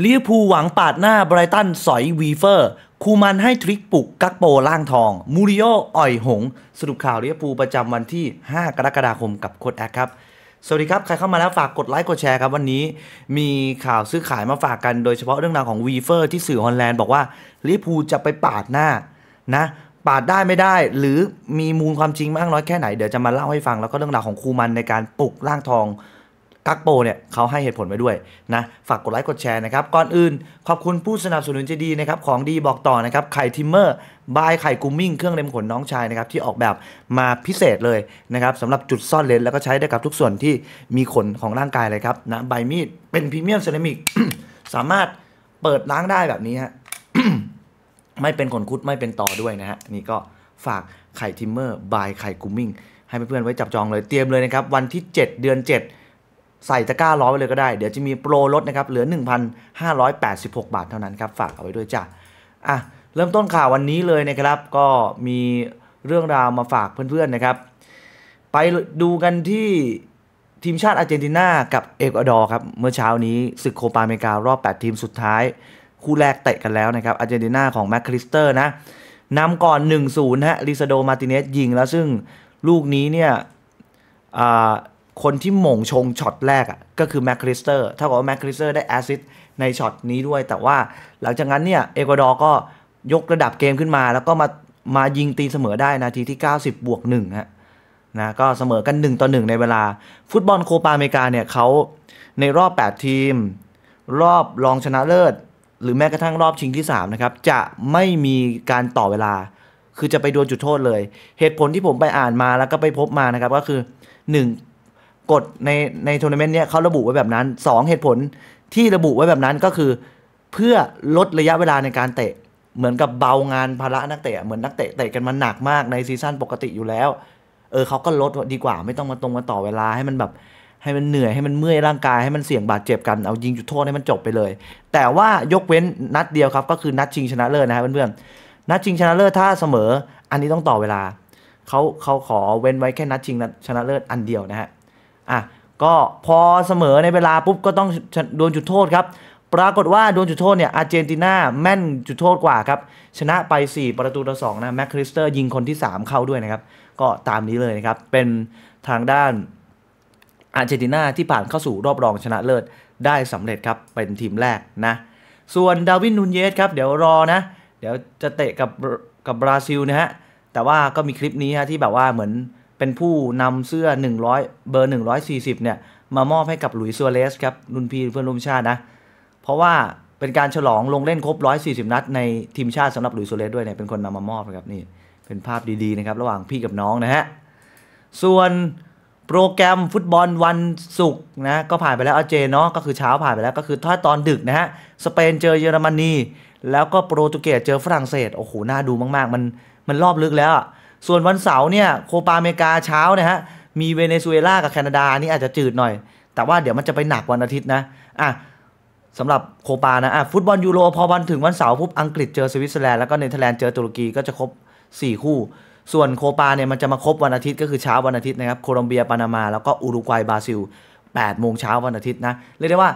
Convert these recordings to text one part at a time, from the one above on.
เลียพูหวังปาดหน้าไบรตัน สอยวีเฟอร์ คูมันให้ทริกปลุกกักโปล่างทอง มูริโออ่อยหง สรุปข่าวเลียพูประจำวันที่ 5 กรกฎาคมกับโค้ดแอคครับ สวัสดีครับใครเข้ามาแล้วฝากกดไลค์กดแชร์ครับ วันนี้ มีข่าวซื้อขายมาฝากกันโดยเฉพาะเรื่องราวของวีเฟอร์ที่สื่อฮอลแลนด์บอกว่าเลียพูจะไปปาดหน้านะ ปาดได้ไม่ได้ หรือมีมูลความจริงมากน้อยแค่ไหนเดี๋ยวจะมาเล่าให้ฟัง แล้วก็เรื่องราวของคูมันในการปลุกล่างทองกักโป เนี่ยเขาให้เหตุผลไว้ด้วยนะฝากกดไลค์กดแชร์นะครับ ก่อนอื่นขอบคุณผู้สนับสนุนใจดีนะครับของดีบอกต่อนะครับไข่ทิมเมอร์บายไข่กูมิ่ง เครื่องเล็มขนน้องชายนะครับที่ออกแบบมาพิเศษเลยนะครับสำหรับจุดซ่อนเลนแล้วก็ใช้ได้กับทุกส่วนที่มีขนของร่างกายเลยครับนะใบมีด เป็นพรีเมียมเซรามิกสามารถเปิดล้างได้แบบนี้ฮะไม่เป็นขนคุดไม่เป็นต่อด้วยนะฮะนี่ก็ฝากไข่ทิมเมอร์บายไข่กูมิ่งให้เพื่อนๆไว้จับจองเลยเตรียมเลยนะครับวันที่ 7 เดือน 7ใส่ตะกร้าร้อยไปเลยก็ได้เดี๋ยวจะมีโปรลดนะครับเหลือ 1,586 บาทเท่านั้นครับ ฝากเอาไว้ด้วยจ้ะอ่ะ เริ่มต้นข่าววันนี้เลยนะครับ ก็มีเรื่องราวมาฝากเพื่อนๆนะครับ ไปดูกันที่ทีมชาติอาร์เจนตินากับเอกวาดอร์ครับ เมื่อเช้านี้ศึกโคปาอเมริกา รอบ 8 ทีมสุดท้าย คู่แรกเตะกันแล้วนะครับ อาร์เจนตินาของแมคคริสเตอร์นะนำก่อน1-0ฮะลิซาโดมาติเนสยิงแล้วซึ่งลูกนี้เนี่ยคนที่หม่งชงช็อตแรกอ่ะก็คือแมคคริสเตอร์ถ้าบอกว่าแมคคริสเตอร์ได้แอซิสในช็อตนี้ด้วย แต่ว่าหลังจากนั้นเนี่ยเอกวาดอร์ก็ยกระดับเกมขึ้นมา แล้วก็มามายิงตีเสมอได้ นาทีที่ 90 บวก1ฮะนะก็เสมอกัน 1ต่อ1ในเวลา ฟุตบอลโคปาอเมริกาเนี่ยเขาในรอบ 8 ทีม รอบรองชนะเลิศ หรือแม้กระทั่งรอบชิงที่ 3 นะครับ จะไม่มีการต่อเวลา คือจะไปดวลจุดโทษเลย เหตุผลที่ผมไปอ่านมาแล้วก็ไปพบมานะครับก็คือ 1กฎในในทัวร์นาเมนต์เนี้ยเขาระบุไว้แบบนั้น 2 เหตุผลที่ระบุไว้แบบนั้นก็คือเพื่อลดระยะเวลาในการเตะเหมือนกับเบางานภาระนักเตะเหมือนนักเตะเตะกันมันหนักมากในซีซั่นปกติอยู่แล้วเออเขาก็ลดดีกว่า ไม่ต้องมาตรงมาต่อเวลาให้มันแบบให้มันเหนื่อยให้มันเมื่อยร่างกายให้มันเสี่ยงบาดเจ็บกันเอายิงจุดโทษให้มันจบไปเลย แต่ว่ายกเว้นนัดเดียวครับก็คือนัดชิงชนะเลิศนะครับเพื่อนๆนัดชิงชนะเลิศถ้าเสมออันนี้ต้องต่อเวลาเขาเขาขอเว้นไว้แค่นัดชิงชนะเลิศอันเดียวนะฮะอ่ะก็พอเสมอในเวลาปุ๊บก็ต้องโดนจุดโทษครับปรากฏว่าโดนจุดโทษเนี่ยอาร์เจนตินาแม่นจุดโทษกว่าครับชนะไป 4 ประตูต่อ2นะแม็กคริสเตอร์ยิงคนที่3 เข้าด้วยนะครับ ก็ตามนี้เลยนะครับ เป็นทางด้านอาร์เจนตินาที่ผ่านเข้าสู่รอบรองชนะเลิศได้สำเร็จครับ เป็นทีมแรกนะ ส่วนดาวินนูนเยสครับเดี๋ยวรอนะ เดี๋ยวจะเตะกับกับบราซิลนะฮะแต่ว่าก็มีคลิปนี้ฮะที่แบบว่าเหมือนเป็นผู้นำเสื้อ 100 เบอร์ 140 เนี่ย มามอบให้กับหลุยส์ซัวเรสครับรุ่นพี่เพื่อนร่วมชาตินะ เพราะว่าเป็นการฉลองลงเล่นครบ 140 นัดในทีมชาติสำหรับหลุยส์ซัวเรสด้วยเนี่ย เป็นคนนำมามอบครับนี่ เป็นภาพดีๆนะครับระหว่างพี่กับน้องนะฮะ ส่วนโปรแกรมฟุตบอลวันศุกร์นะ ก็ผ่านไปแล้วอาเจเนาะ ก็คือเช้าผ่านไปแล้ว ก็คือถ้าตอนดึกนะฮะ สเปนเจอเยอรมนี แล้วก็โปรตุเกสเจอฝรั่งเศส โอ้โห น่าดูมากๆ มันมันรอบลึกแล้วส่วนวันเสาร์เนี่ยโคปาเมกาเช้านะฮะมีเวเนซุเอลากับแคนาดานี่อาจจะจืดหน่อย แต่ว่าเดี๋ยวมันจะไปหนักวันอาทิตย์นะอ่ะสำหรับโคปานะอ่ะฟุตบอลยูโรพอวันถึงวันเสาร์ปุ๊บอังกฤษเจอสวิตเซอร์แลนด์แล้วก็เนเธอร์แลนด์เจอตุรกีก็จะครบ 4 คู่ ส่วนโคปาเนี่ยมันจะมาครบวันอาทิตย์ก็คือเช้าวันอาทิตย์นะครับโคลอมเบียปานามาแล้วก็อุรุกวัยบราซิล8โมงเช้าวันอาทิตย์นะเรียกได้ว่า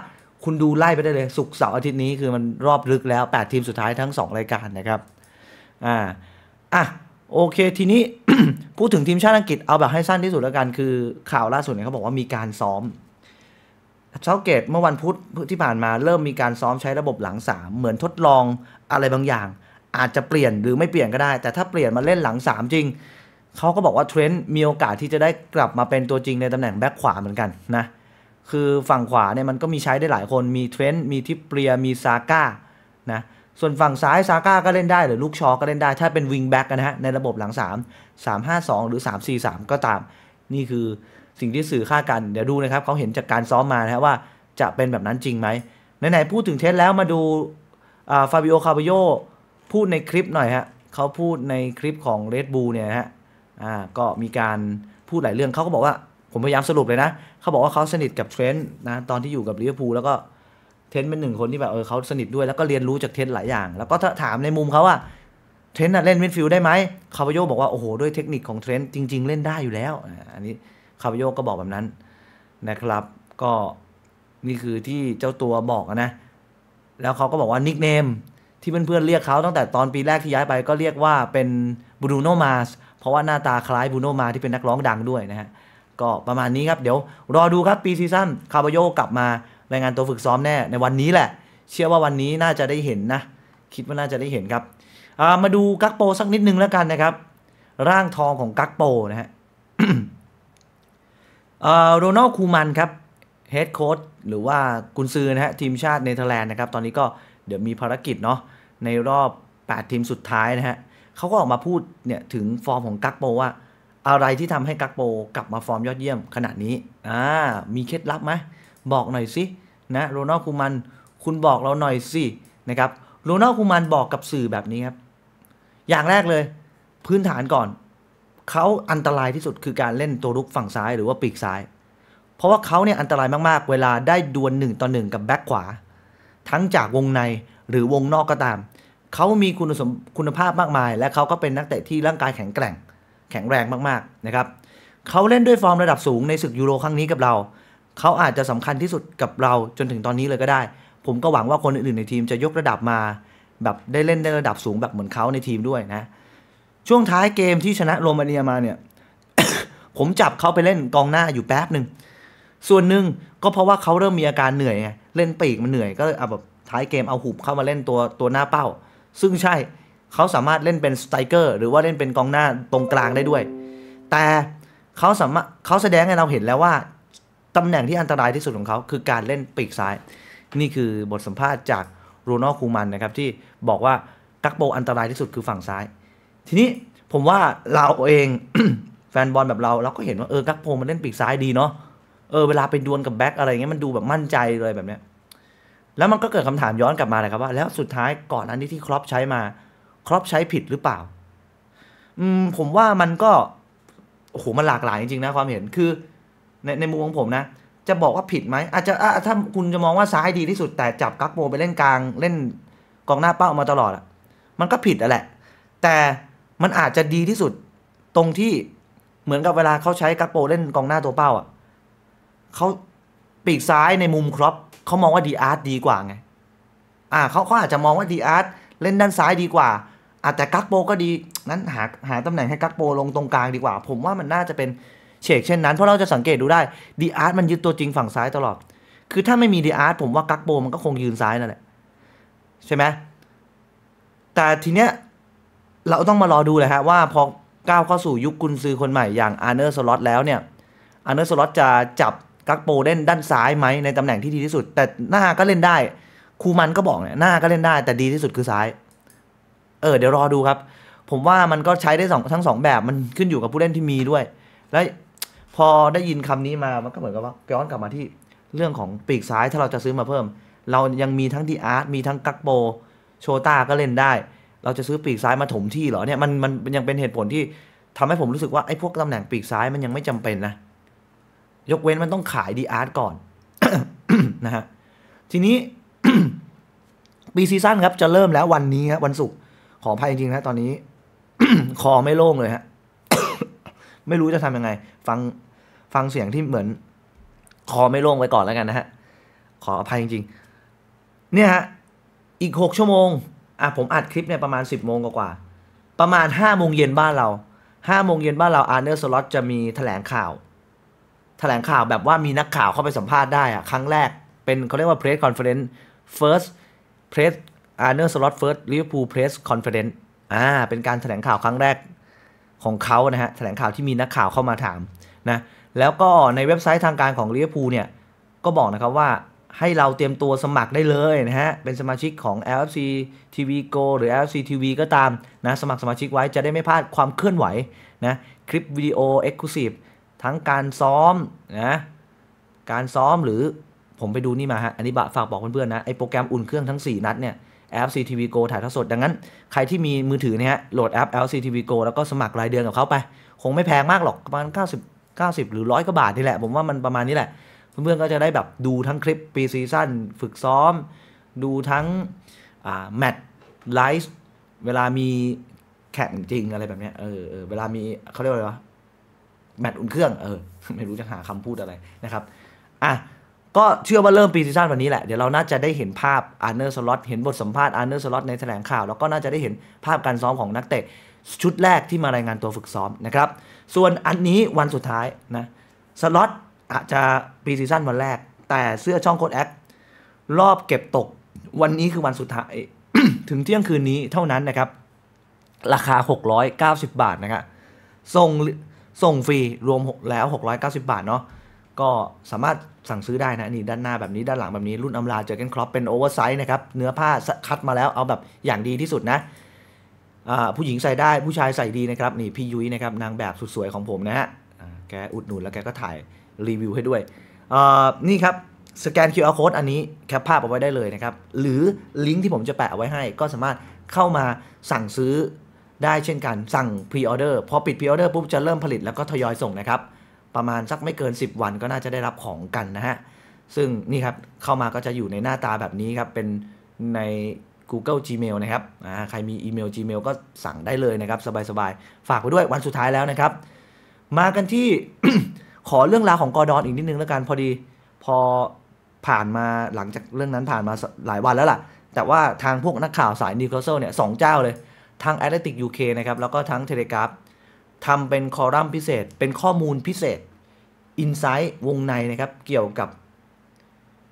คุณดูไล่ไปได้เลยสุกเสาร์อาทิตย์นี้คือมันรอบลึกแล้ว 8ทีมสุดท้ายทั้ง2รายการนะครับอ่าอ่ะโอเค ทีนี้พูดถึงทีมชาติอังกฤษเอาแบบให้สั้นที่สุดแล้วกัน คือข่าวล่าสุดเนี่ยเขาบอกว่ามีการซ้อม เชาเกต เมื่อวันพุธที่ผ่านมาเริ่มมีการซ้อมใช้ระบบหลังสามเหมือนทดลองอะไรบางอย่าง อาจจะเปลี่ยนหรือไม่เปลี่ยนก็ได้ แต่ถ้าเปลี่ยนมาเล่นหลังสามจริง เขาก็บอกว่าเทรนต์มีโอกาสที่จะได้กลับมาเป็นตัวจริงในตำแหน่งแบ็คขวาเหมือนกันนะ คือฝั่งขวาเนี่ยมันก็มีใช้ได้หลายคนมีเทรนต์มีทิปเปียมีซาก้า นะส่วนฝั่งซ้ายซาก้าก็เล่นได้ หรือลูกชอก็เล่นได้ ถ้าเป็นวิงแบ็กนะฮะในระบบหลัง 3 3 5 2 หรือ 3 4 3 ก็ตามนี่คือสิ่งที่สื่อค่ากันเดี๋ยวดูนะครับเขาเห็นจากการซ้อมมานะว่าจะเป็นแบบนั้นจริงไหมไหนๆพูดถึงเทสแล้วมาดูฟาบิโอคาบิโยพูดในคลิปหน่อยฮะเขาพูดในคลิปของ Red Bull เนี่ยฮะอ่าก็มีการพูดหลายเรื่องเขาก็บอกว่าผมพยายามสรุปเลยนะเขาบอกว่าเขาสนิทกับเทรนด์นะตอนที่อยู่กับลิเวอร์พูลแล้วก็เทนเป็นหนึ่งคนที่แบบเออเขาสนิทด้วยแล้วก็เรียนรู้จากเทน หลายอย่าง แล้วก็ถ้าถามในมุมเขาว่าเทนน่ะเล่นมิดฟิลด์ได้ไหมคาบโยบอกว่า โอ้โห ด้วยเทคนิคของเทนจริงๆเล่นได้อยู่แล้วอันนี้คาบโยก็บอกแบบนั้นนะครับ ก็นี่คือที่เจ้าตัวบอกนะ แล้วเขาก็บอกว่านิกเนมที่เพื่อนๆ เรียกเขาตั้งแต่ตอนปีแรกที่ย้ายไป ก็เรียกว่าเป็นบูโนมาสเพราะว่าหน้าตาคล้ายบูโนมาที่เป็นนักร้องดังด้วยนะฮะก็ประมาณนี้ครับ เดี๋ยวรอดูครับปีซีซั่นคาบโยกลับมารายงานตัวฝึกซ้อมแน่ ในวันนี้แหละ เชื่อว่าวันนี้น่าจะได้เห็นนะ คิดว่าน่าจะได้เห็นครับ มาดูกักโปสักนิดนึงแล้วกันนะครับ ร่างทองของกักโปนะฮะโรนัลคูมันครับเฮดโค้ชหรือว่ากุนซือนะฮะทีมชาติเนเธอร์แลนด์นะครับ ตอนนี้ก็เดี๋ยวมีภารกิจเนาะในรอบ 8 ทีมสุดท้ายนะฮะเขาก็ออกมาพูดเนี่ยถึงฟอร์มของกักโปว่า อะไรที่ทำให้กักโปกลับมาฟอร์มยอดเยี่ยมขนาดนี้อ่ามีเคล็ดลับไหมบอกหน่อยสินะโรนัลคูมันคุณบอกเราหน่อยสินะครับโรนัลคูมันบอกกับสื่อแบบนี้ครับอย่างแรกเลย พื้นฐานก่อนเขาอันตรายที่สุดคือการเล่นตัวรุกฝั่งซ้ายหรือว่าปีกซ้าย เพราะว่าเขาเนี่ยอันตรายมากๆ เวลาได้ดวลหนึ่งต่อหนึ่งกับแบ็คขวา ทั้งจากวงในหรือวงนอกก็ตามเขามีคุณสมคุณภาพมากมาย และเขาก็เป็นนักเตะที่ร่างกายแข็งแกร่ง แข็งแรงมากๆนะครับเขาเล่นด้วยฟอร์มระดับสูงในศึกยูโรครั้งนี้กับเราเขาอาจจะสำคัญที่สุดกับเราจนถึงตอนนี้เลยก็ได้ ผมก็หวังว่าคนอื่น ๆในทีมจะยกระดับมาแบบได้เล่นได้ระดับสูงแบบเหมือนเขาในทีมด้วยนะ ช่วงท้ายเกมที่ชนะโรมาเนียมาเนี่ย ผมจับเขาไปเล่นกองหน้าอยู่แป๊บหนึ่งส่วนหนึ่งก็เพราะว่าเขาเริ่มมีอาการเหนื่อยไงเล่นปีกมันเหนื่อย ก็เอาแบบท้ายเกมเอาหุบเข้ามาเล่นตัวตัวหน้าเป้า ซึ่งใช่เขาสามารถเล่นเป็นสไตรเกอร์หรือว่าเล่นเป็นกองหน้าตรงกลางได้ด้วย แต่เขาสามารถเขาแสดงให้เราเห็นแล้วว่าตำแหน่งที่อันตรายที่สุดของเขาคือการเล่นปีกซ้ายนี่คือบทสัมภาษณ์จากโรนัลคูมันนะครับที่บอกว่ากักโปอันตรายที่สุดคือฝั่งซ้ายทีนี้ผมว่าเราเองแฟนบอลแบบเราเราก็เห็นว่าเออกักโปมันเล่นปีกซ้ายดีเนาะเออเวลาไปดวลกับแบ็กอะไรเงี้ยมันดูแบบมั่นใจเลยแบบเนี้ย แล้วมันก็เกิดคำถามย้อนกลับมาเลยครับว่า แล้วสุดท้ายก่อนอันนี้ที่ครอปใช้มา ครอปใช้ผิดหรือเปล่า อืมผมว่ามันก็โอ้โหมันหลากหลายจริงๆนะความเห็นคือในในมุมของผมนะจะบอกว่าผิดไหมอาจจะถ้าคุณจะมองว่าซ้ายดีที่สุด แต่จับกักโป ไปเล่นกลางเล่นกองหน้าเป้ามาตลอดอะมันก็ผิดแหละ แต่มันอาจจะดีที่สุด ตรงที่เหมือนกับเวลาเขาใช้กักโปเล่นกองหน้าตัวเป้าอะเขาปีกซ้ายในมุมครอปเขามองว่าดีอาร์ตดีกว่าไง อ่าเขาเขาอาจจะมองว่าดีอาร์ตเล่นด้านซ้ายดีกว่าอาจจะกักโปก็ดีนั้นหาหาตำแหน่งให้กักโป ลงตรงกลางดีกว่า ผมว่ามันน่าจะเป็นเฉกเช่นนั้นเพราะเราจะสังเกตดูได้ดีอาร์ตมันยึดตัวจริงฝั่งซ้ายตลอด คือถ้าไม่มีดีอาร์ตผมว่ากักโบมันก็คงยืนซ้ายนั่นแหละใช่ไหม แต่ทีเนี้ยเราต้องมารอดูเลยฮะว่าพอก้าวเข้าสู่ยุคกุนซือคนใหม่อย่างอาร์เนอร์สล็อตแล้วเนี่ยอาร์เนอร์สล็อตจะจับกักโปเล่นด้านซ้ายไหม ในตำแหน่งที่ดีที่สุด แต่หน้าก็เล่นได้คูมันก็บอกเนี่ยหน้าก็เล่นได้ แต่ดีที่สุดคือซ้าย เออเดี๋ยวรอดูครับ ผมว่ามันก็ใช้ได้สองทั้งสองแบบ มันขึ้นอยู่กับผู้เล่นที่มีด้วยและพอได้ยินคำนี้มา มันก็เหมือนกับว่าย้อนกลับมาที่ เรื่องของปีกซ้ายถ้าเราจะซื้อมาเพิ่ม เรายังมีทั้งดีอาร์ตมีทั้งกักโป โชต้าก็เล่นได้ เราจะซื้อปีกซ้ายมาถมที่เหรอเนี่ยมันมันยังเป็นเหตุผลที่ทำให้ผมรู้สึกว่าไอ้พวกตำแหน่งปีกซ้ายมันยังไม่จำเป็นนะยกเว้นมันต้องขายดีอาร์ตก่อนนะฮะทีนี้ปีซีซั่นครับ จะเริ่มแล้ววันนี้ครวันศุกร์ขอพภยจริงๆนะตอนนี้คอไม่โล่งเลยฮะไม่รู้จะทำยังไง ฟังฟังเสียงที่เหมือนคอไม่โล่งไว้ก่อนแล้วกันนะฮะ ขออภัยจริง ๆ เนี่ยฮะ อีกหกชั่วโมง อ่ะ ผมอัดคลิปเนี่ยประมาณสิบโมงกว่า ประมาณห้าโมงเย็นบ้านเราห้าโมงเย็นบ้านเราอาร์เนอร์สล็อตจะมีแถลงข่าว แถลงข่าวแบบว่ามีนักข่าวเข้าไปสัมภาษณ์ได้อะครั้งแรก เป็นเขาเรียกว่าเพรสคอนเฟอเรนซ์เฟิร์สเพรสอาร์เนอร์สล็อตเฟิร์สลิเวอร์พูลเพรสคอนเฟอเรนซ์อ่าเป็นการแถลงข่าวครั้งแรกของเขานะฮะแถลงข่าวที่มีนักข่าวเข้ามาถามนะแล้วก็ในเว็บไซต์ทางการของลิเวอร์พูลเนี่ยก็บอกนะครับว่าให้เราเตรียมตัวสมัครได้เลยนะฮะเป็นสมาชิกของ LFC TV Go หรือ LFC TV ก็ตามนะสมัครสมาชิกไว้จะได้ไม่พลาดความเคลื่อนไหวนะคลิปวิดีโอ Exclusive ทั้งการซ้อมนะการซ้อมหรือผมไปดูนี่มาฮะอันนี้ฝากบอกเพื่อนๆนะไอโปรแกรมอุ่นเครื่องทั้ง 4 นัดเนี่ย LFC TV Go ถ่ายทอดสดดังนั้น ใครที่มีมือถือเนี่ยโหลดแอป LFC TV Go แล้วก็สมัครรายเดือนกับเขาไป คงไม่แพงมากหรอกประมาณ90 90หรือร้อยกว่าบาท นี่แหละ ผมว่ามันประมาณนี้แหละเพื่อนๆก็จะได้แบบดูทั้งคลิปปีซีซั่นฝึกซ้อม ดูทั้งแมตช์ไลฟ์เวลามีแข่งจริงอะไรแบบเนี้ยเออเวลามีเขาเรียกว่าอะไรวแมตช์อุ่นเครื่องเออไม่รู้จะหาคำพูดอะไรนะครับอ่ะก็เชื่อว่าเริ่มปีซีซั่นวันนี้แหละ เดี๋ยวเราน่าจะได้เห็นภาพอาร์เนอร์สล็อตเห็นบทสัมภาษณ์อาร์เนอร์สล็อตในแถลงข่าวแล้วก็น่าจะได้เห็นภาพการซ้อมของนักเตะชุดแรกที่มารายงานตัวฝึกซ้อมนะครับส่วนอันนี้วันสุดท้ายนะสล็อตอาจจะปีซีซั่นวันแรก แต่เสื้อช่องโคดแอครอบเก็บตกวันนี้คือวันสุดท้าย ถึงเที่ยงคืนนี้เท่านั้นนะครับ ราคา 690 บาทนะครับส่งส่งฟรีรวมแล้ว 690 บาทเนาะก็สามารถสั่งซื้อได้นะนี่ด้านหน้าแบบนี้ ด้านหลังแบบนี้รุ่นอำลาเจอเกนครอปเป็นโอเวอร์ไซส์นะครับเนื้อผ้าคัดมาแล้วเอาแบบอย่างดีที่สุดนะผู้หญิงใส่ได้ผู้ชายใส่ดีนะครับนี่พี่ยุ้ยนะครับนางแบบสุดสวยของผมนะฮะแกอุดหนุนแล้วแกก็ถ่ายรีวิวให้ด้วยนี่ครับ สแกน QR code อันนี้แคปภาพเอาไว้ได้เลยนะครับหรือลิงก์ที่ผมจะแปะเอาไว้ให้ ก็สามารถเข้ามาสั่งซื้อได้เช่นกันสั่งพรีออเดอร์พอปิดพรีออเดอร์ปุ๊บจะเริ่มผลิตแล้วก็ทยอยส่งนะครับประมาณสักไม่เกิน 10 วันก็น่าจะได้รับของกันนะฮะซึ่งนี่ครับเข้ามาก็จะอยู่ในหน้าตาแบบนี้ครับเป็นใน Google Gmail นะครับใครมีอีเมล Gmail ก็สั่งได้เลยนะครับ สบายๆ ฝากไปด้วย วันสุดท้ายแล้วนะครับ มากันที่ ขอเรื่องราวของกอดอนอีกนิดนึงแล้วกันพอดีพอผ่านมาหลังจากเรื่องนั้นผ่านมาหลายวันแล้วล่ะ แต่ว่าทางพวกนักข่าวสายนิวคาสเซิลเนี่ยสองเจ้าเลย ทาง Atlantic UK นะครับแล้วก็ทั้งเทเลกราฟทำเป็นคอลัมน์พิเศษเป็นข้อมูลพิเศษอินไซต์วงในนะครับเกี่ยวกับ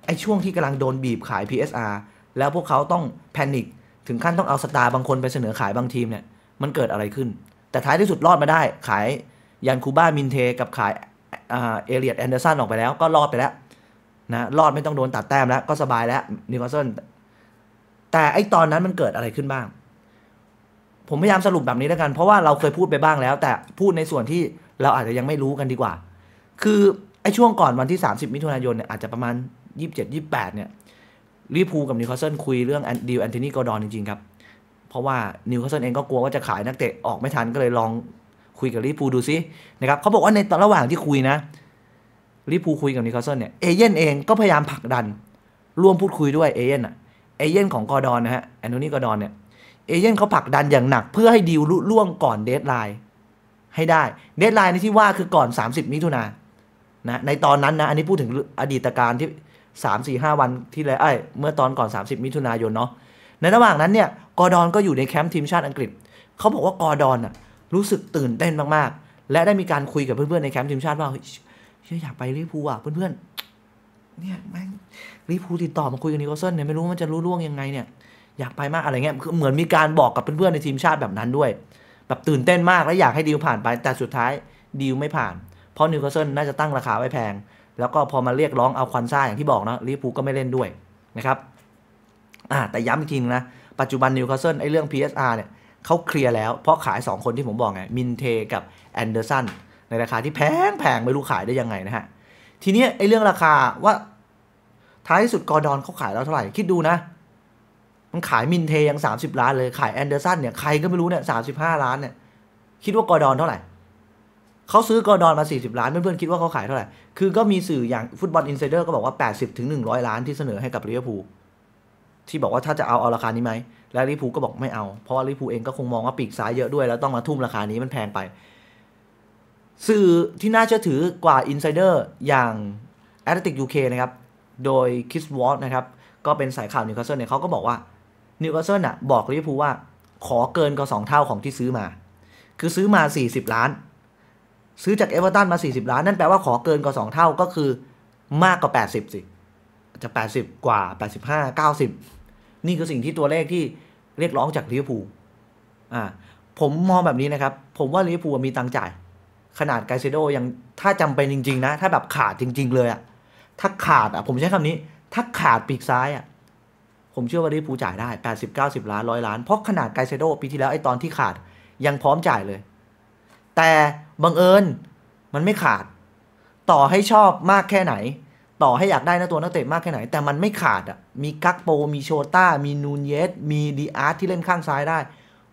ไอ้ช่วงที่กำลังโดนบีบขาย PSR แล้วพวกเขาต้องแพนิคถึงขั้นต้องเอาสตาร์บางคนไปเสนอขายบางทีมเนี่ย มันเกิดอะไรขึ้น แต่ท้ายที่สุดรอดมาได้ ขายยันคูบ้ามินเทกับขายเอเลียดแอนเดอร์สันออกไปแล้ว ก็รอดไปแล้วนะรอดไม่ต้องโดนตัดแต้มแล้ว ก็สบายแล้วนิวคาสเซิลแต่ไอตอนนั้นมันเกิดอะไรขึ้นบ้าง ผมพยายามสรุปแบบนี้แล้วกัน เพราะว่าเราเคยพูดไปบ้างแล้ว แต่พูดในส่วนที่เราอาจจะยังไม่รู้กันดีกว่า คือไอช่วงก่อนวันที่30มิถุนายนเนี่ยอาจจะประมาณ27 28เนี่ยลิพูกับนิวคาสเซิลคุยเรื่องดีลแอนโทนีกอร์ดอนจริงๆครับ เพราะว่านิวคาสเซิลเองก็กลัวว่าจะขายนักเตะออกไม่ทันก็เลยลองคุยกับลิพูดูซินะครับเขาบอกว่าในตอนระหว่างที่คุยนะลิพูคุยกับนิวคาสเซิลเนี่ยเอเย่นเองก็พยายามผลักดัน ร่วมพูดคุยด้วยเอเย่นอะเอเย่นของกอร์ดอนนะฮะแอนโทนีกอร์ดอนเนี่ยเอเย่นเขาผลักดันอย่างหนัก เพื่อให้ดีลลุ่วงก่อนเดทไลน์ให้ได้เดทไลน์ในที่ว่าคือก่อน30มิถุนายนนะในตอนนั้นนะอันนี้พูดถึงอดีตการที่สสามี่ห้าวันที่แล้วเอ้ยเมื่อตอนก่อน 30 มิถุนายนเนาะในระหว่างนั้นเนี่ย กอดอนก็อยู่ในแคมป์ทีมชาติอังกฤษเขาบอกว่ากอดอนอ่ะรู้สึกตื่นเต้นมาก ๆ และได้มีการคุยกับเพื่อนๆในแคมป์ทีมชาติว่า เฮ้ย อยากไปลิเวอร์พูลอ่ะเพื่อนๆเนี่ยแม่งลิเวอร์พูลติดต่อมาคุยกับนิโคลเซนเนี่ยไม่รู้มันจะรู้ล่วงยังไงเนี่ยอยากไปมากอะไรเงี้ยคือเหมือนมีการบอกกับเพื่อนๆในทีมชาติแบบนั้นด้วย แบบตื่นเต้นมากและอยากให้ดีลผ่านไปแต่สุดท้ายดีลไม่ผ่านเพราะนิวคลสเซิน่าจะตั้งราคาไว้แพงแล้วก็พอมาเรียกร้องเอาควันซ่าอย่างที่บอกนะลิเวอร์พูลก็ไม่เล่นด้วยนะครับอ่าแต่ย้ำอีกทีนึงนะ ปัจจุบันนิวคาสเซิลไอ้เรื่อง PSR เนี่ยเขาเคลียร์แล้วเพราะขาย 2 คนที่ผมบอกไงมินเทกับแอนเดอร์สันในราคาที่แพงแพงไม่รู้ขายได้ยังไงนะฮะทีนี้ไอ้เรื่องราคาว่าท้ายสุดกอร์ดอนเขาขายเราเท่าไหร่ คิดดูนะ มันขายมินเทยัง30 ล้านเลยขายแอนเดอร์สันเนี่ย ใครก็ไม่รู้เนี่ยสาล้านเนี่ย คิดว่ากอร์ดอนเท่าไหร่เขาซื้อกอดอนมา 40 ล้านเพื่อนๆคิดว่าเขาขายเท่าไหร่ คือก็มีสื่ออย่างฟุตบอลอินไซเดอร์ก็บอกว่า 80ถึง100 ล้านที่เสนอให้กับลิเวอร์พูลที่บอกว่าถ้าจะเอาเอาราคานี้ไหมแล้วลิเวอร์พูลก็บอกไม่เอา เพราะว่าลิเวอร์พูลเองก็คงมองว่าปีกซ้ายเยอะด้วย แล้วต้องมาทุ่มราคานี้มันแพงไป สื่อที่น่าเชื่อถือกว่าอินไซเดอร์อย่างแอตติกยูเคนะครับโดยคิส วอตนะครับก็เป็นสายข่าวนิวคาสเซิลเนี่ยเขาก็บอกว่านิวคาสเซิลอ่ะบอกลิเวอร์พูลว่าขอเกินกว่า2เท่าของที่ซื้อมา คือซื้อมา40ล้านซื้อจากเอเวอร์ตันมา 40 ล้านนั่นแปลว่าขอเกินกว่า 2 เท่าก็คือมากกว่า 80 สิจะ 80 กว่า 85 90 นี่คือสิ่งที่ตัวเลขที่เรียกร้องจากลิเวอร์พูลอ่าผมมองแบบนี้นะครับ ผมว่าลิเวอร์พูลมีตังจ่าย ขนาดไกเซโดยังถ้าจำเป็นจริง ๆ นะ ถ้าแบบขาดจริงๆ เลยอะถ้าขาดอะผมใช้คำนี้ ถ้าขาดปีกซ้ายอะผมเชื่อว่าลิเวอร์พูลจ่ายได้ 80 90 ล้านร้อยล้าน เพราะขนาดไกเซโดปีที่แล้วไอตอนที่ขาดยังพร้อมจ่ายเลยแต่บังเอิญมันไม่ขาดต่อให้ชอบมากแค่ไหน ต่อให้อยากได้นะตัวนักเตะมากแค่ไหน แต่มันไม่ขาดอ่ะมีกักโปมีโชต้า มีนูนเยส มีดีอาร์ที่เล่นข้างซ้ายได้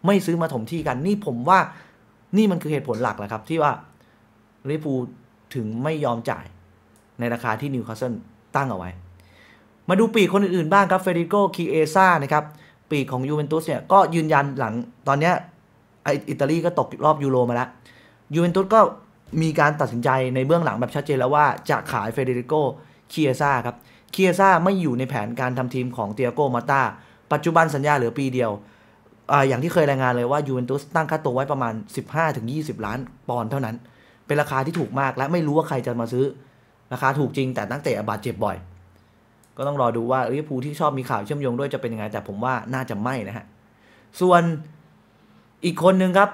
ไม่ซื้อมาถมที่กันนี่ผมว่านี่มันคือเหตุผลหลักแหละครับที่ว่าลิปูถึงไม่ยอมจ่าย ในราคาที่นิวคาสเซิลตั้งเอาไว้ มาดูปีกคนอื่นๆบ้างครับเฟรดิโกคีเอซ่านะครับปีกของยูเวนตุสเนี่ยก็ยืนยันหลังตอนนี้อิตาลีก็ตกรอบยูโรมาแล้วยูเวนตุสก็มีการตัดสินใจในเบื้องหลังแบบชัดเจนแล้วว่าจะขายเฟเดริโกเคียซ่าครับ เคียซ่าไม่อยู่ในแผนการทำทีมของเตียโกมาตาปัจจุบันสัญญาเหลือปีเดียวออย่างที่เคยรายงานเลยว่ายูเวนตุสตั้งค่าตัวไว้ประมาณ 15-20 ล้านปอนด์เท่านั้น เป็นราคาที่ถูกมาก และไม่รู้ว่าใครจะมาซื้อ ราคาถูกจริงแต่ตั้งแต่อบาดเจ็บบ่อย ก็ต้องรอดูว่าลิเวอร์พูลที่ชอบมีข่าวเชื่อมโยงด้วยจะเป็นยังไงแต่ผมว่าน่าจะไม่นะฮะ ส่วนอีกคนหนึ่งครับ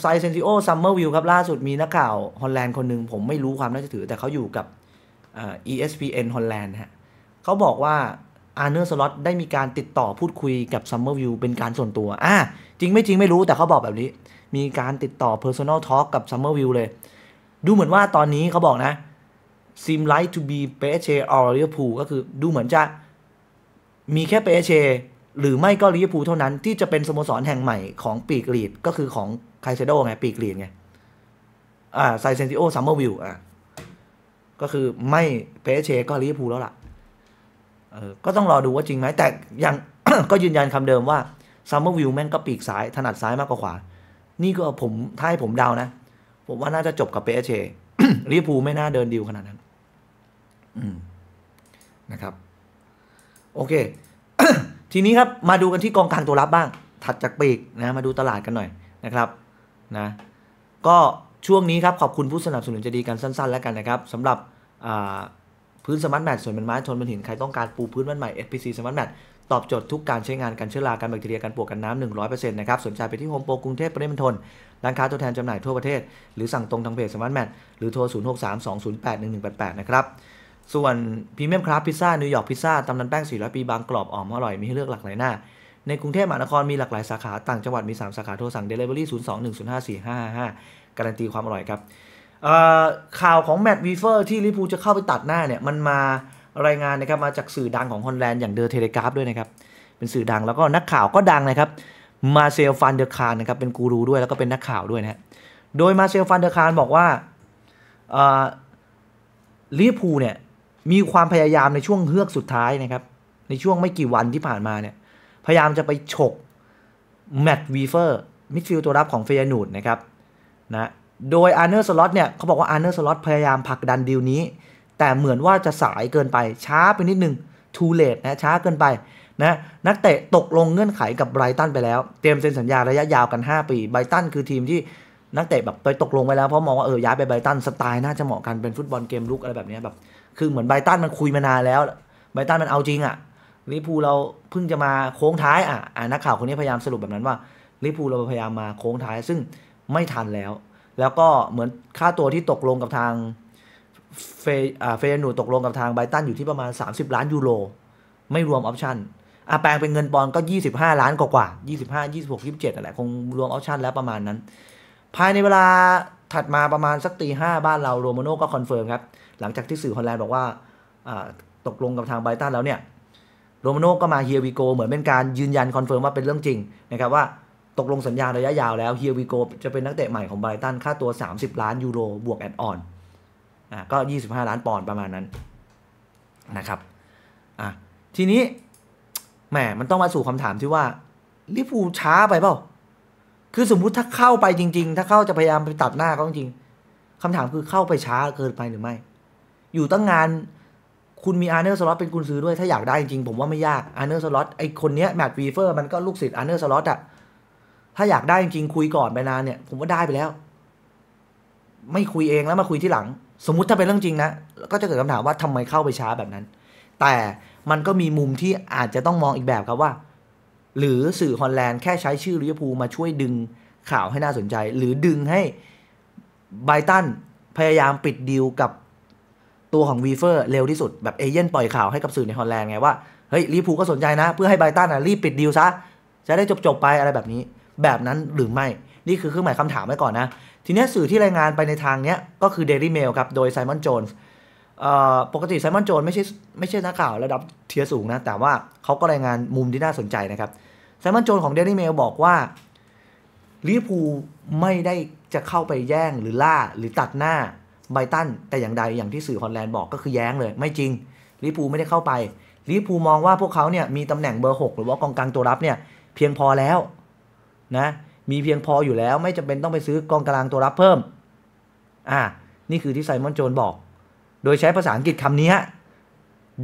ไซเซนซิโอซัมเมอร์วิวครับ ล่าสุดมีนักข่าวฮอลแลนด์คนหนึ่ง ผมไม่รู้ความน่าจะถือ แต่เขาอยู่กับเอ่อ ESPN ฮอลแลนด์ฮะเขาบอกว่าอาร์เนอร์สล็อตได้มีการติดต่อพูดคุยกับซัมเมอร์วิวเป็นการส่วนตัวอ่ะจริงไม่จริงไม่รู้ แต่เขาบอกแบบนี้ มีการติดต่อ Personal Talk กับซัมเมอร์วิวเลย ดูเหมือนว่าตอนนี้เขาบอกนะ seem like to be p s เชออ r Liverpool ก็คือดูเหมือนจะมีแค่ p s เชหรือไม่ก็ลิเวอร์พูลเท่านั้นที่จะเป็นสโมสรแห่งใหม่ของปีกลีดก็คือของคาเซโดไงปีกเลียนไงอ่าไซเซนติโอซัมเมอร์วิวอ่ะก็คือไม่เพเชก็ลิเวอร์พูลแล้วล่ะ เออก็ต้องรอดูว่าจริงไหม แต่ยังก็ยืนยันคำเดิมว่าซัมเมอร์วิวแม่งก็ปีกซ้าย ถนัดซ้ายมากกว่าขวา นี่ก็ผมถ้าให้ผมเดานะ ผมว่าน่าจะจบกับเปเชลิเวอร์พูลไม่น่าเดินดิวขนาดนั้น อืม นะครับ โอเค ทีนี้ครับ มาดูกันที่กองกลางตัวรับบ้าง ถัดจากปีก นะมาดูตลาดกันหน่อยนะครับนะก็ช่วงนี้ครับ ขอบคุณผู้สนับสนุนจะดีกัน สั้นๆ แล้วกันนะครับสำหรับพื้นสมาร์ทแมทส่วนเป็นไม้ชนเป็นหินใครต้องการปูพื้นมันใหม่ FPC สมาร์ทแมทตอบโจทย์ทุกการใช้งานการเชื้อราการแบคทีเรียการปวกกันน้ำหนึ่งร้อยเปอร์เซ็นต์นะครับสนใจไปที่โฮมโปรกรุงเทพปริมณฑลร้านค้าตัวแทนจำหน่ายทั่วประเทศ หรือสั่งตรงทางเพจสมาร์ทแมทหรือโทร0 6 3 2 0 8 1 1 8 8นะครับส่วนพรีเมียมคราฟพิซซ่านิวยอร์กพิซซ่าตำนานแป้ง400ปีบางกรอบออมอร่อยมีให้เลือกหลากหลายหน้าในกรุงเทพมหานครมีหลากหลายสาขาต่างจังหวัด มี 3 สาขาโทรสั่ง Delivery 0 2 1 0 5 4 5 5 5 การันตีความอร่อยครับข่าวของแมตต์วีเฟอร์ที่ลิปูจะเข้าไปตัดหน้าเนี่ยมันมา รายงานนะครับมาจากสื่อดังของฮอลแลนด์อย่างเดอะเทเลกราฟด้วยนะครับเป็นสื่อดังแล้วก็นักข่าวก็ดังนะครับมาเซลฟันเดอร์คารนะครับเป็นกูรูด้วยแล้วก็เป็นนักข่าวด้วยนะโดยมาเซลฟันเดอร์คารบอกว่าลิปูเนี่ยมีความพยายามในช่วงเฮือกสุดท้ายนะครับในช่วงไม่กี่วันที่ผ่านมาเนี่ยพยายามจะไปฉกแมตต์วีเฟอร์มิดฟิลด์ตัวรับของเฟยนูดนะครับนะโดยอาร์เนอร์สล็อตเนี่ยเขาบอกว่าอาร์เนอร์สล็อตพยายามผลักดันดีลนี้ แต่เหมือนว่าจะสายเกินไปช้าไปนิดนึงทูเลตนะช้าเกินไปนะนักเตะตกลงเงื่อนไขกับไบรตัน ไปแล้วเตรียมเซ็นสัญญาระยะยาวกัน 5 ปีไบรตันคือทีมที่นักเตะแบบไปตกลงไปแล้ว เพราะมองว่าเออย้ายไปไบรตันสไตล์น่าจะเหมาะกัน เป็นฟุตบอลเกมลุกอะไรแบบนี้แบบคือเหมือนไบรตันมันคุยมานานแล้ว ไบรตันมันเอาจริงอะ่ะลิปูเราเพิ่งจะมาโค้งท้ายอ่ะนักข่าวคนนี้พยายามสรุปแบบนั้นว่าลิปูเราพยายามมาโค้งท้ายซึ่งไม่ทันแล้ว แล้วก็เหมือนค่าตัวที่ตกลงกับทางเฟเฟนูตกลงกับทางไบตันอยู่ที่ประมาณ 30 ล้านยูโรไม่รวมออปชั่นอ่ะแปลงเป็นเงินปอนก็ 25 ล้านกว่ากว่า 25 26 27อะไรคงรวมออปชั่นแล้วประมาณนั้น ภายในเวลาถัดมาประมาณสักตีห้าบ้านเราโรมาโน่ก็คอนเฟิร์มครับหลังจากที่สื่อฮอลแลนด์บอกว่าตกลงกับทางไบตันแล้วเนี่ยโรมาโน่ก็มาเฮียวิโกเหมือนเป็นการยืนยันคอนเฟิร์มว่าเป็นเรื่องจริงนะครับ ว่า ตกลงสัญญาระยะยาวแล้วเฮียวิโกจะเป็นนักเตะใหม่ของไบรตัน ค่าตัว 30 ล้านยูโรบวกแอดออนอ่าก็ 25 ล้านปอนด์ประมาณนั้นนะครับอ่าทีนี้แหมมันต้องมาสู่คำถามที่ว่าลิฟูช้าไปเปล่า คือสมมุติถ้าเข้าไปจริง ๆ ถ้าเข้าจะพยายามไปตัดหน้าก็จริงคำถามคือเข้าไปช้าเกินไปหรือไม่ อยู่ตั้งงานคุณมีอาร์เนอร์สล็อตเป็นกุญซือด้วย ถ้าอยากได้จริงผมว่าไม่ยากอาร์เนอร์สล็อตไอคนเนี้ยแมตต์วีเฟอร์มันก็ลูกศิษย์อาร์เนอร์สล็อตอะถ้าอยากได้จริงคุยก่อนไปนานเนี่ยผมว่าได้ไปแล้ว ไม่คุยเองแล้ว มาคุยที่หลัง สมมุติถ้าเป็นเรื่องจริงนะก็จะเกิดคำถามว่าทำไมเข้าไปช้าแบบนั้น แต่มันก็มีมุมที่อาจจะต้องมองอีกแบบครับว่า หรือสื่อฮอลแลนด์แค่ใช้ชื่อลิเวอร์พูลมาช่วยดึงข่าวให้น่าสนใจ หรือดึงให้ไบตันพยายามปิดดีลกับตัวของวีเฟอร์เร็วที่สุดแบบเอเย่นปล่อยข่าวให้กับสื่อในฮอลแลนด์ไงว่าเฮ้ยลีพูก็สนใจนะ เพื่อให้ไบตันนะรีบปิดดีลซะจะได้จบจบไปอะไรแบบนี้ แบบนั้นหรือไม่นี่คือเครื่องหมายคำถามไว้ก่อนนะ ทีนี้สื่อที่รายงานไปในทางเนี้ยก็คือ Daily Mail ครับโดยไซมอนโจนส์ปกติไซมอนโจนไม่ใช่ไม่ใช่นักข่าวระดับเทียสูงนะ แต่ว่าเขาก็รายงานมุมที่น่าสนใจนะครับไซมอนโจนของ Daily Mail บอกว่าลิเวอร์พูลไม่ได้จะเข้าไปแย่งหรือล่าหรือตัดหน้าไบตันแต่อย่างใดอย่างที่สื่อฮอลแลนด์บอกก็คือแย้งเลย ไม่จริงลิปูไม่ได้เข้าไปลิปูมองว่าพวกเขาเนี่ยมีตำแหน่งเบอร์ 6 หรือว่ากองกลางตัวรับเนี่ย เพียงพอแล้วนะ มีเพียงพออยู่แล้ว ไม่จำเป็นต้องไปซื้อกองกลางตัวรับเพิ่ม อ่า นี่คือที่ไซมอนโจนบอก โดยใช้ภาษาอังกฤษคำนี้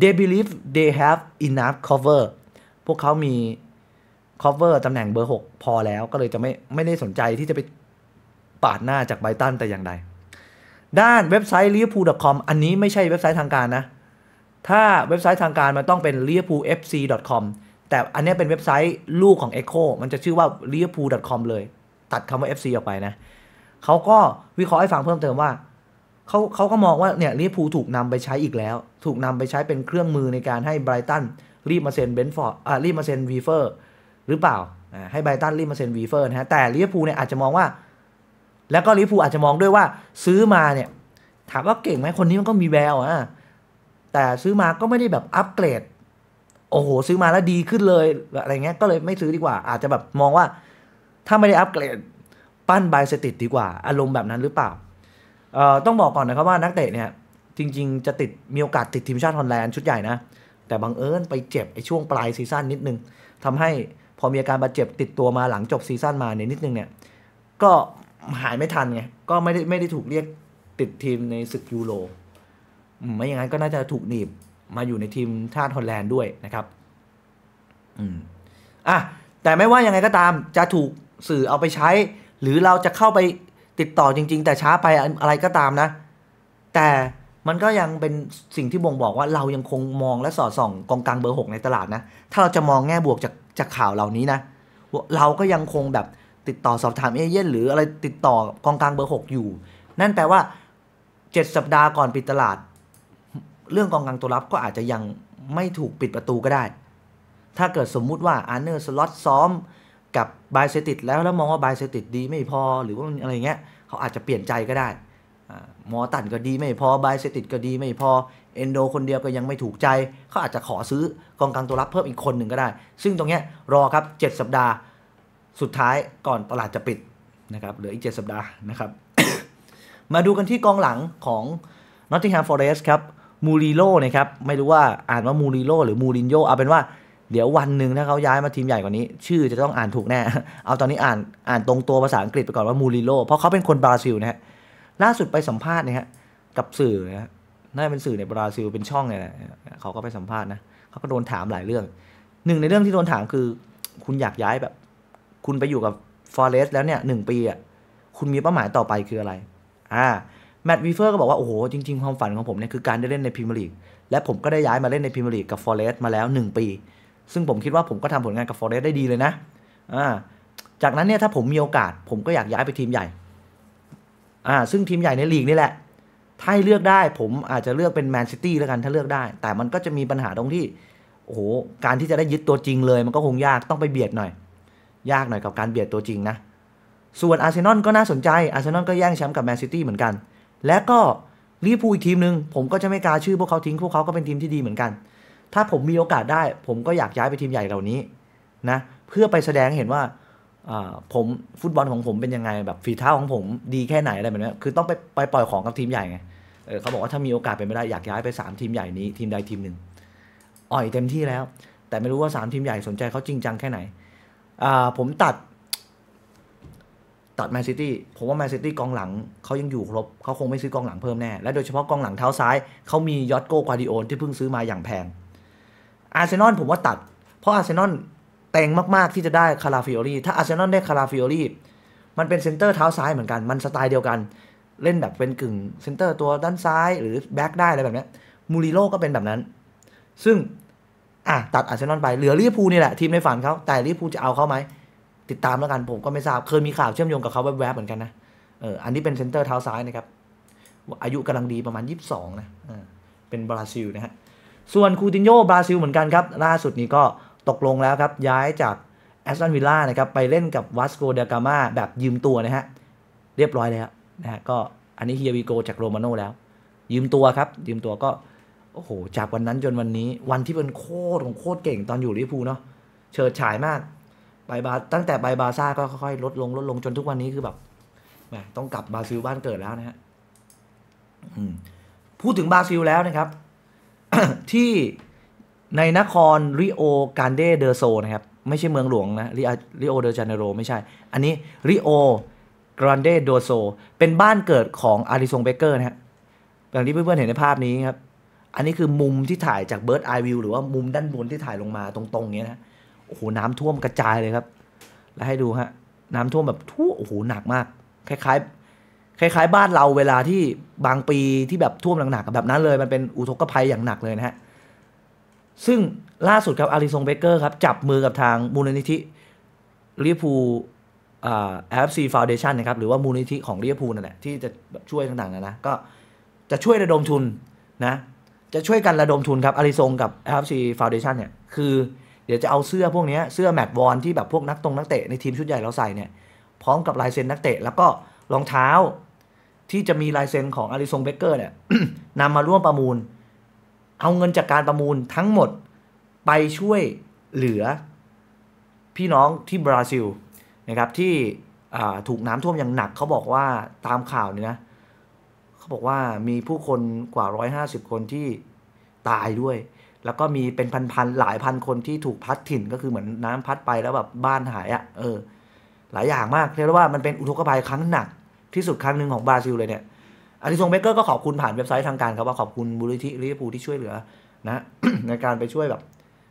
they believe they have enough cover พวกเขามี cover ตำแหน่งเบอร์6พอแล้วก็เลยจะไม่ไม่ได้สนใจที่จะไปปาดหน้าจากไบตันแต่อย่างใดด้านเว็บไซต์ liverpool.com อันนี้ไม่ใช่เว็บไซต์ทางการนะ ถ้าเว็บไซต์ทางการมันต้องเป็น liverpoolfc.com แต่อันนี้เป็นเว็บไซต์ลูกของ Echo มันจะชื่อว่า liverpool.com เลย ตัดคำว่า FC ออกไปนะ เขาก็วิเคราะห์ให้ฟังเพิ่มเติมว่าเขาเขาก็มองว่าเนี่ยลิเวอร์พูลถูกนำไปใช้อีกแล้ว ถูกนำไปใช้เป็นเครื่องมือในการให้ไบรตันรีบมาเซ็นเบนฟอร์ดอ่ารีบมาเซ็นวีเฟอร์หรือเปล่าให้ไบรตันรีบมาเซ็นวีเฟอร์นะฮะแต่ลิเวอร์พูลเนี่ยอาจจะมองว่าแล้วก็ลิฟูอาจจะมองด้วยว่าซื้อมาเนี่ย ถามว่าเก่งไหมคนนี้มันก็มีแววอะแต่ซื้อมาก็ไม่ได้แบบอัปเกรด โอ้โห ซื้อมาแล้วดีขึ้นเลย อะไรเงี้ยก็เลยไม่ซื้อดีกว่า อาจจะแบบมองว่าถ้าไม่ได้อัปเกรดปั้นใบเสติดดีกว่า อารมณ์แบบนั้นหรือเปล่าเอ่อต้องบอกก่อนนะครับว่านักเตะเนี่ยจริง ๆ จะติดมีโอกาสติดทีมชาติฮอลแลนด์ชุดใหญ่นะแต่บังเอิญไปเจ็บไอ้ช่วงปลายซีซั่นนิดนึง ทำให้พอมีอาการบาดเจ็บติดตัวมาหลังจบซีซั่นมาเนี่ยนิดนึงเนี่ยก็หายไม่ทันไง ก็ไม่ได้ไม่ได้ถูกเรียกติดทีมในศึกยูโรไม่อย่างนั้นก็น่าจะถูกหนีบ มาอยู่ในทีมชาติฮอลแลนด์ด้วยนะครับ อืม อ่ะ แต่ไม่ว่ายังไงก็ตาม จะถูกสื่อเอาไปใช้ หรือเราจะเข้าไปติดต่อจริง ๆ แต่ช้าไปอะไรก็ตามนะ แต่มันก็ยังเป็นสิ่งที่บ่งบอกว่า เรายังคงมองและสอดส่องกองกลาง เบอร์หกในตลาดนะ ถ้าเราจะมองแง่บวกจากจากข่าวเหล่านี้นะ เราก็ยังคงแบบติดต่อสอบถามเอเย่นหรืออะไรติดต่อกองกลางเบอร์ 6 อยู่ นั่นแปลว่า 7 สัปดาห์ก่อนปิดตลาด เรื่องกองกลางตัวรับก็อาจจะยังไม่ถูกปิดประตูก็ได้ ถ้าเกิดสมมุติว่าอาร์เนอร์สล็อตซ้อมกับบายเซติดแล้วแล้วมองว่าบายเซติดดีไม่พอหรือว่าอะไรเงี้ยเขาอาจจะเปลี่ยนใจก็ได้หมอตันก็ดีไม่พอบายเซติดก็ดีไม่พอเอนโดคนเดียวก็ยังไม่ถูกใจเขาอาจจะขอซื้อกองกลางตัวรับเพิ่มอีกคนหนึ่งก็ได้ ซึ่งตรงเนี้ยรอครับ 7 สัปดาห์สุดท้ายก่อนตลาดจะปิดนะครับเหลืออีกเดสัปดาห์นะครับมาดูกันที่กองหลังของนอตติงแฮมฟอเรส์ครับมูริโลนะครับไม่รู้ว่าอ่านว่ามูริโลหรือมูรินโยเอาเป็นว่าเดี๋ยววันหนึ่งถ้าเขาย้ายมาทีมใหญ่กว่านี้ ชื่อจะต้องอ่านถูกแน่เอาตอนนี้อ่านอ่านตรงตัวภาษาอังกฤษไปก่อนว่ามูริโลเพราะเขาเป็นคนบราซิลนะฮะล่าสุดไปสัมภาษณ์นะฮะกับสื่อนะน่าจะเป็นสื่อในบราซิลเป็นช่องเนี่ยเขาก็ไปสัมภาษณ์นะเขาก็โดนถามหลายเรื่องหนึ่งในเรื่องที่โดนถามคือคุณอยากย้ายแบบคุณไปอยู่กับฟอร์เรสแล้วเนี่ยหปีอ่ะคุณมีเป้าหมายต่อไปคืออะไรอ่าแมตต์วีเฟอร์ก็บอกว่าโอ้โหจริงๆ ความฝันของผมเนี่ยคือการได้เล่นในพรีเมียร์ลีกและผมก็ได้ย้ายมาเล่นในพรีเมียร์ลีกกับฟอร์เรสมาแล้ว 1 ปี ซึ่งผมคิดว่าผมก็ทำผลงานกับฟอร์เรสได้ดีเลยนะอ่าจากนั้นเนี่ยถ้าผมมีโอกาส ผมก็อยากย้ายไปทีมใหญ่อ่าซึ่งทีมใหญ่ในลีกนี่แหละถ้าให้เลือกได้ผมอาจจะเลือกเป็นแมนซิตี้แล้วกัน ถ้าเลือกได้ แต่มันก็จะมีปัญหาตรงที่โอ้โหการที่จะได้ยึดตัวจริงเลยมันก็คงยากต้องไปเบียดหน่อยยากหน่อยกับการเบียดตัวจริงนะ ส่วนอาร์เซนอลก็น่าสนใจ อาร์เซนอลก็แย่งแชมป์กับแมนซิตี้เหมือนกัน และก็ลิเวอร์พูลอีกทีมหนึ่ง ผมก็จะไม่กล้าชื่อพวกเขาทิ้ง พวกเขาก็เป็นทีมที่ดีเหมือนกัน ถ้าผมมีโอกาสได้ ผมก็อยากย้ายไปทีมใหญ่เหล่านี้นะ เพื่อไปแสดงเห็นว่าผมฟุตบอลของผมเป็นยังไงแบบฝีเท้าของผมดีแค่ไหนอะไรแบบนี้คือต้องไปไปปล่อยของกับทีมใหญ่ไงเเขาบอกว่าถ้ามีโอกาสเป็นไม่ได้อยากย้ายไป3ทีมใหญ่นี้ทีมใดทีมหนึ่งอ่อยเต็มที่แล้ว แต่ไม่รู้ว่า 3 ทีมใหญ่สนใจเขาจริงจังแค่ไหนผมตัดตัดแมนซิตี้ผมว่าแมนซิตี้กองหลังเขายังอยู่ครบเขาคงไม่ซื้อกองหลังเพิ่มแน่ และโดยเฉพาะกองหลังเท้าซ้ายเขามียอตโกควาดิโอนที่เพิ่งซื้อมาอย่างแพง อาร์เซนอลผมว่าตัด เพราะอาร์เซนอลเต็งมากๆที่จะได้คาราฟิโอรี ถ้าอาร์เซนอลได้คาราฟิโอรี มันเป็นเซนเตอร์เท้าซ้ายเหมือนกันมันสไตล์เดียวกัน เล่นแบบเป็นกึ่งเซนเตอร์ตัวด้านซ้ายหรือแบ็กได้อะไรแบบนี้มูริโลก็เป็นแบบนั้น ซึ่งอ่ะตัดอาร์เซนอลไปเหลือลิเวอร์พูลนี่แหละ ทีมในฝันเขาแต่ลิเวอร์พูลจะเอาเขาไหม ติดตามแล้วกันผมก็ไม่ทราบเคยมีข่าวเชื่อมโยงกับเขาแวบๆเหมือนกันนะเอออันนี้เป็นเซนเตอร์เท้าซ้ายนะครับ อายุกำลังดีประมาณ 22นะเป็นบราซิลนะฮะ ส่วนคูตินโญ่บราซิลเหมือนกันครับ ล่าสุดนี้ก็ตกลงแล้วครับย้ายจากแอสตันวิลล่านะครับไปเล่นกับวัสโกเดกามาแบบยืมตัวนะฮะเรียบร้อยแล้วนะฮะก็อันนี้เฮียวิโกจากโรมาโน่แล้วยืมตัวครับ ยืมตัวก็โอ้โห จากวันนั้นจนวันนี้ วันที่เป็นโคตร ของโคตรเก่งตอนอยู่ลิเวอร์พูลเนาะเฉิดฉายมากไปบาตั้งแต่ไปบาซ่า ก็ค่อยๆลดลง ลดลงจนทุกวันนี้คือแบบแหมต้องกลับบราซิลบ้านเกิดแล้วนะฮะพูดถึงบราซิลแล้วนะครับ ที่ในนครริโอการเดเดอร์โซ นะครับ ไม่ใช่เมืองหลวงนะริโอเดอจาเนโรไม่ใช่ อันนี้ริโอกรันเดโดโซเป็นบ้านเกิดของอาริซงเบเกอร์นะฮะอย่างที่เพื่อนๆเห็นในภาพนี้ครับอันนี้คือมุมที่ถ่ายจากเบิร์ดไอวิวหรือว่ามุมด้านบนที่ถ่ายลงมาตรงๆ เนี้ยนะโอ้โหน้ำท่วมกระจายเลยครับ แล้วให้ดูฮะน้ำท่วมแบบทั่วโอ้โหหนักมาก คล้ายๆ คล้ายๆ บ้านเราเวลาที่บางปีที่แบบท่วมหนัก ๆ แบบนั้นเลยมันเป็นอุทกภัยอย่างหนักเลยนะฮะ ซึ่งล่าสุดครับอาริซงเบเกอร์ครับ จับมือกับทางมูลนิธิเรียพูเอฟซีฟาวเดชันนะครับหรือว่ามูลนิธิของเรียพูนั่นแหละที่จะช่วยต่างๆนะนะก็จะช่วยระดมทุนนะจะช่วยกันระดมทุนครับอาริซงกับ l อฟซีฟาวเดชันเนี่ยคือเดี๋ยวจะเอาเสื้อพวกนี้ เสื้อแมตบอลที่แบบพวกนักตรงนักเตะ ในทีมชุดใหญ่เราใส่เนี่ยพร้อมกับลายเซ็นนักเตะแล้วก็รองเท้าที่จะมีลายเซ็นของอาริซงเบเกอร์เนี่ยนำมาร่วมประมูล เอาเงินจากการประมูลทั้งหมด ไปช่วยเหลือ พี่น้องที่บราซิลนะครับที่ถูกน้ำท่วมอย่างหนัก เขาบอกว่าตามข่าวเนี่ยนะบอกว่ามีผู้คนกว่า 150 คนที่ตายด้วย แล้วก็มีเป็นพันๆหลายพันคนที่ถูกพัดถิ่นก็คือเหมือนน้ำพัดไปแล้วแบบบ้านหายอะ่ะ เออหลายอย่างมาก เรียกว่ามันเป็นอุทกภัยครั้งหนักที่สุดครั้งหนึ่งของบราซิลเลยเนี่ยอธิสงเบเกอร์ก็ขอบคุณผ่านเว็บไซต์ทางการครับว่าขอบคุณบริษิธิลิเวอร์พูลที่ช่วยเหลือนะ ในการไปช่วยแบบ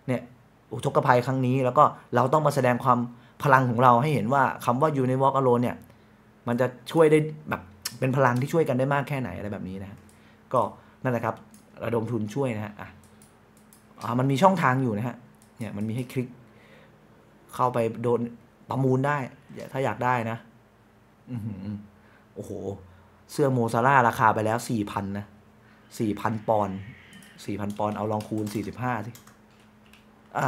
เนี่ยอุทกภัยครั้งนี้ แล้วก็เราต้องมาแสดงความพลังของเราให้เห็นว่า คำว่ายูนิวอลกอโลเนี่ย มันจะช่วยได้แบบเป็นพลังที่ช่วยกันได้มากแค่ไหน อะไรแบบนี้นะ ก็นั่นแหละครับ ระดมทุนช่วยนะฮะอ่ะ มันมีช่องทางอยู่นะฮะ เนี่ย มันมีให้คลิก เข้าไปโดนประมูลได้ ถ้าอยากได้นะอโอ้โห เสื้อโมซาร่าราคาไปแล้วสี่พันนะสี่พันปอนสี่พันปอน เอาลองคูณสี่สิบห้าสิ อ่ะ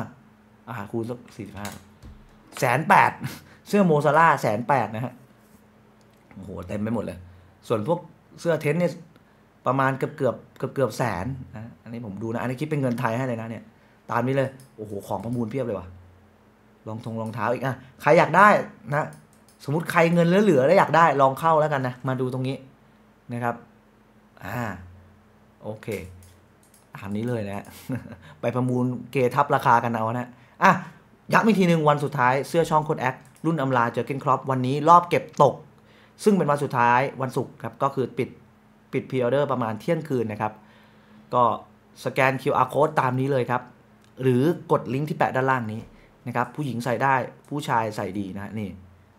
อ่าคูณสักสี่สิบห้า แสนแปด เสื้อโมซาร่าแสนแปดนะฮะ โอ้โห เต็มไปหมดเลยส่วนพวกเสื้อเทนเนี่ยประมาณเกือบเกือบเกือบเกือบแสนนะ อันนี้ผมดูนะ อันนี้คิดเป็นเงินไทยให้เลยนะเนี่ยตามนี้เลย โอ้โห ของประมูลเพียบเลยวะรองทงรองเท้าอีกอ่ะใครอยากได้นะ สมมติใครเงินเหลือๆแล้วอยากได้ลองเข้าแล้วกันนะ มาดูตรงนี้นะครับ อ่า โอเคตามนี้เลยนะ ไปประมูลเกทับราคากันเอานะอ่ะย้ำอีกทีหนึ่งวันสุดท้าย เสื้อช่องคนแอค รุ่นอำลาเจอเกนครอปวันนี้รอบเก็บตกซึ่งเป็นวันสุดท้ายวันศุกร์ครับ ก็คือปิดปิดพรีออเดอร์ประมาณเที่ยงคืนนะครับ ก็สแกน QR code ตามนี้เลยครับ หรือกดลิงก์ที่แปะด้านล่างนี้นะครับ ผู้หญิงใส่ได้ผู้ชายใส่ดีนะนี่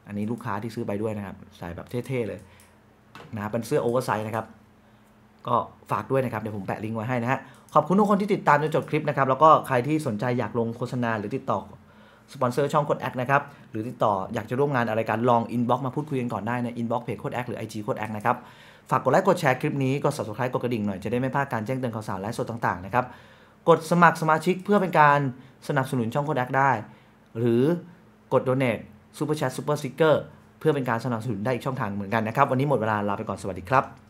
อันนี้ลูกค้าที่ซื้อไปด้วยนะครับ ใส่แบบเท่ ๆ เลยนะเป็นเสื้อโอเวอร์ไซส์นะครับ ก็ฝากด้วยนะครับ เดี๋ยวผมแปะลิงก์ไว้ให้นะฮะขอบคุณทุกคนที่ติดตามจนจบคลิปนะครับแล้วก็ใครที่สนใจอยากลงโฆษณาหรือติดต่อสปอนเซอร์ช่องโคดแอค นะครับ หรือติดต่อ อยากจะร่วมงานอะไรกัน ลองอินบ็อกซ์มาพูดคุยกันก่อนได้ ในอินบ็อกซ์เพจโคดแอค หรือไอจีโคดแอค นะครับ ฝากกดไลค์ กดแชร์คลิปนี้ กด subscribe กดกระดิ่งหน่อย จะได้ไม่พลาดการแจ้งเตือนข่าวสารไลฟ์สดต่างๆ นะครับ กดสมัครสมาชิกเพื่อเป็นการสนับสนุนช่องโคดแอคได้ หรือกดด o n a t e super chat super sticker เพื่อเป็นการสนับสนุนได้อีกช่องทางเหมือนกันนะครับ วันนี้หมดเวลาลาไปก่อน สวัสดีครับ